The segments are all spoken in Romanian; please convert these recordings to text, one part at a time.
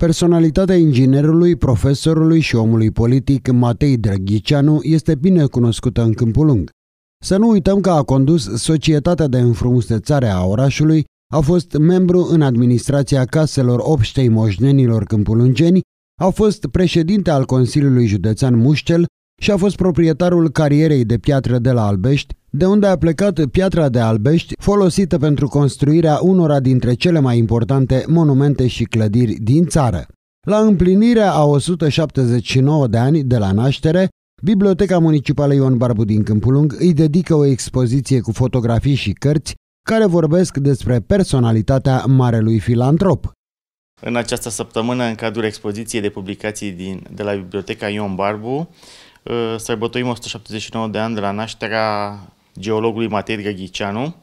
Personalitatea inginerului, profesorului și omului politic Matei Drăghiceanu este bine cunoscută în câmpul lung. Să nu uităm că a condus Societatea de înfrumusețare a Orașului, a fost membru în administrația caselor obștei moșnenilor câmpulungeni, a fost președinte al Consiliului Județean Muștel și a fost proprietarul carierei de piatră de la Albești, de unde a plecat piatra de albești folosită pentru construirea unora dintre cele mai importante monumente și clădiri din țară. La împlinirea a 179 de ani de la naștere, Biblioteca Municipală Ion Barbu din Câmpulung îi dedică o expoziție cu fotografii și cărți care vorbesc despre personalitatea marelui filantrop. În această săptămână, în cadrul expoziției de publicații din, de la Biblioteca Ion Barbu, uh, sărbătorim 179 de ani de la nașterea geologului Matei Drăghiceanu.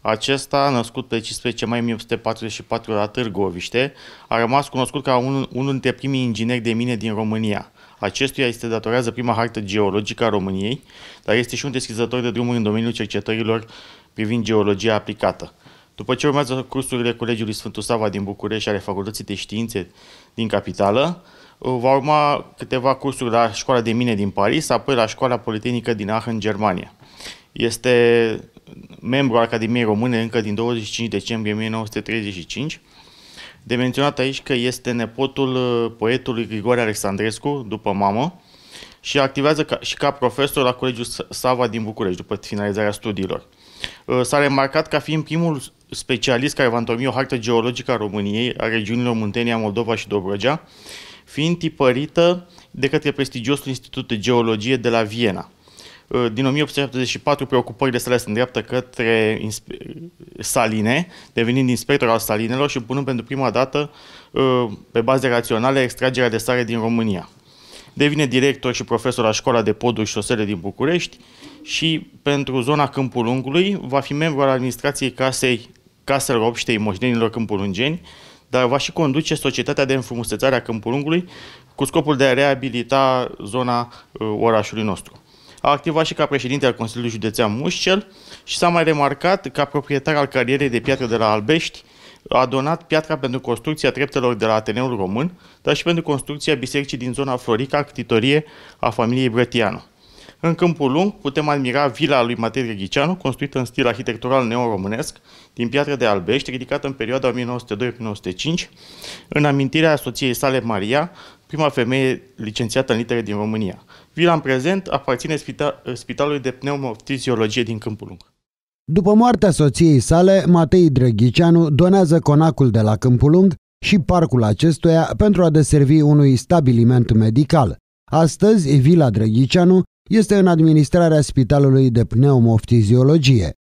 Acesta, născut pe 15 mai 1844 la Târgoviște, a rămas cunoscut ca unul, unul dintre primii ingineri de mine din România. Acestuia este datorează prima hartă geologică a României, dar este și un deschizător de drumuri în domeniul cercetărilor privind geologia aplicată. După ce urmează cursurile Colegiului Sfântul Sava din București ale Facultății de Științe din capitală, va urma câteva cursuri la Școala de Mine din Paris, apoi la Școala Politehnică din Aachen, Germania. Este membru al Academiei Române încă din 25 decembrie 1935. De menționat aici că este nepotul uh, poetului Grigore Alexandrescu, după mamă, și activează ca, și ca profesor la Colegiul Sava din București, după finalizarea studiilor. Uh, s-a remarcat ca fiind primul specialist care va întormi o hartă geologică a României, a regiunilor Muntenia, Moldova și Dobrogea, fiind tipărită de către prestigiosul Institut de Geologie de la Viena. Uh, din 1874 preocupările sale se îndreaptă către saline, devenind inspector al salinelor și punând pentru prima dată, uh, pe baze raționale, extragerea de sare din România. Devine director și profesor la școala de poduri și șosele din București și pentru zona Câmpul Lungului va fi membru al administrației casei Casel Obștei Moșnenilor Câmpulungeni, dar va și conduce Societatea de Înfrumusețare a Câmpulungului cu scopul de a reabilita zona uh, orașului nostru a activat și ca președinte al Consiliului Județean Mușcel și s-a mai remarcat ca proprietar al carierei de piatră de la Albești, a donat piatra pentru construcția treptelor de la Ateneul Român, dar și pentru construcția bisericii din zona Florica, ctitorie a familiei Brătianu. În Câmpul Lung putem admira vila lui Matei Reghiceanu, construită în stil arhitectural neoromânesc, din piatră de albești, ridicată în perioada 1902-1905, în amintirea soției sale Maria, prima femeie licențiată în litere din România. Vila în prezent aparține spital- Spitalului de Pneumoftiziologie din Câmpul Lung. După moartea soției sale, Matei Drăghiceanu donează conacul de la Câmpul Lung și parcul acestuia pentru a deservi unui stabiliment medical. Astăzi, Vila Drăghiceanu este în administrarea Spitalului de Pneumoftiziologie.